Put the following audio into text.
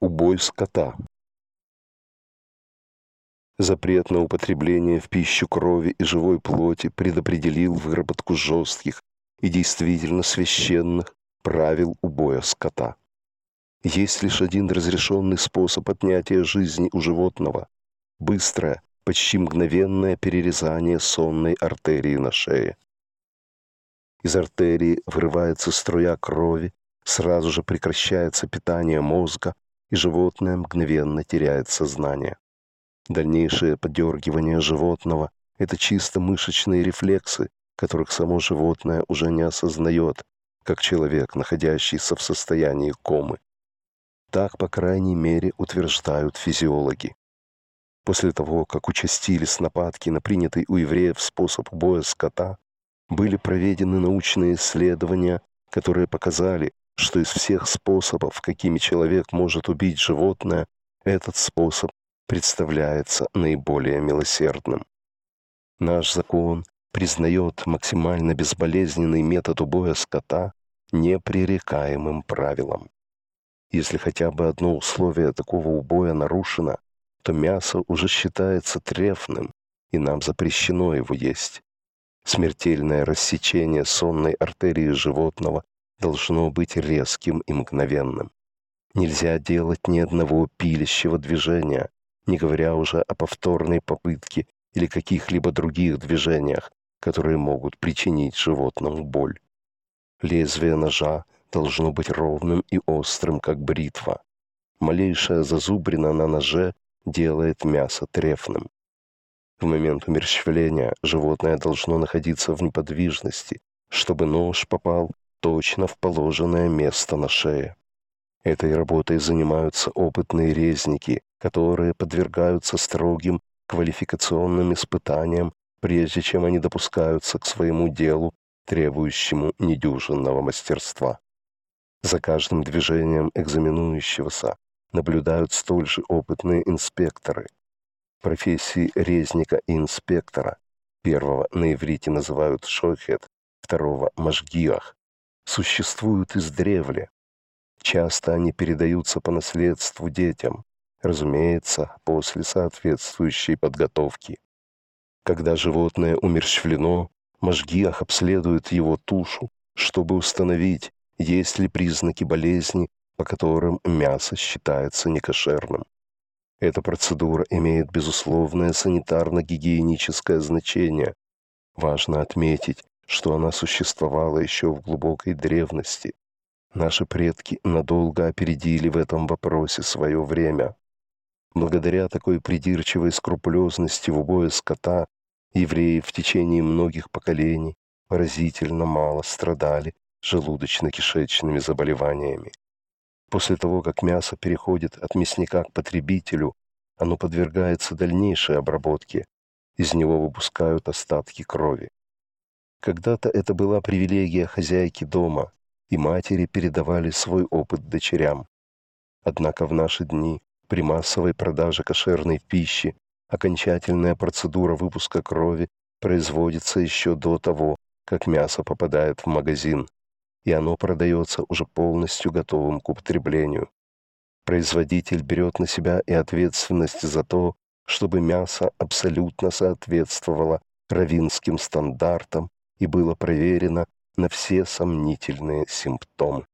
убой скота. Запрет на употребление в пищу крови и живой плоти предопределил выработку жестких и действительно священных правил убоя скота. Есть лишь один разрешенный способ отнятия жизни у животного – быстрое, почти мгновенное перерезание сонной артерии на шее. Из артерии вырывается струя крови, сразу же прекращается питание мозга, и животное мгновенно теряет сознание. Дальнейшее подергивание животного – это чисто мышечные рефлексы, которых само животное уже не осознает, как человек, находящийся в состоянии комы. Так, по крайней мере, утверждают физиологи. После того, как участились нападки на принятый у евреев способ боя скота, были проведены научные исследования, которые показали, что из всех способов, какими человек может убить животное, этот способ представляется наиболее милосердным. Наш закон признает максимально безболезненный метод убоя скота непререкаемым правилом. Если хотя бы одно условие такого убоя нарушено, то мясо уже считается трефным, и нам запрещено его есть. Смертельное рассечение сонной артерии животного должно быть резким и мгновенным. Нельзя делать ни одного пилящего движения, не говоря уже о повторной попытке или каких-либо других движениях, которые могут причинить животному боль. Лезвие ножа должно быть ровным и острым, как бритва. Малейшая зазубрина на ноже делает мясо трефным. В момент умерщвления животное должно находиться в неподвижности, чтобы нож попал точно в положенное место на шее. Этой работой занимаются опытные резники, которые подвергаются строгим квалификационным испытаниям, прежде чем они допускаются к своему делу, требующему недюжинного мастерства. За каждым движением экзаменующегося наблюдают столь же опытные инспекторы. Профессии резника и инспектора первого на иврите называют шохет, второго – мажгиах существуют издревле. Часто они передаются по наследству детям, разумеется, после соответствующей подготовки. Когда животное умерщвлено, Можгиах обследует его тушу, чтобы установить, есть ли признаки болезни, по которым мясо считается некошерным. Эта процедура имеет безусловное санитарно-гигиеническое значение. Важно отметить, что она существовала еще в глубокой древности. Наши предки надолго опередили в этом вопросе свое время. Благодаря такой придирчивой скрупулезности в убое скота евреи в течение многих поколений поразительно мало страдали желудочно-кишечными заболеваниями. После того, как мясо переходит от мясника к потребителю, оно подвергается дальнейшей обработке. Из него выпускают остатки крови. Когда-то это была привилегия хозяйки дома, и матери передавали свой опыт дочерям. Однако в наши дни при массовой продаже кошерной пищи окончательная процедура выпуска крови производится еще до того, как мясо попадает в магазин, и оно продается уже полностью готовым к употреблению. Производитель берет на себя и ответственность за то, чтобы мясо абсолютно соответствовало равинским стандартам и было проверено на все сомнительные симптомы.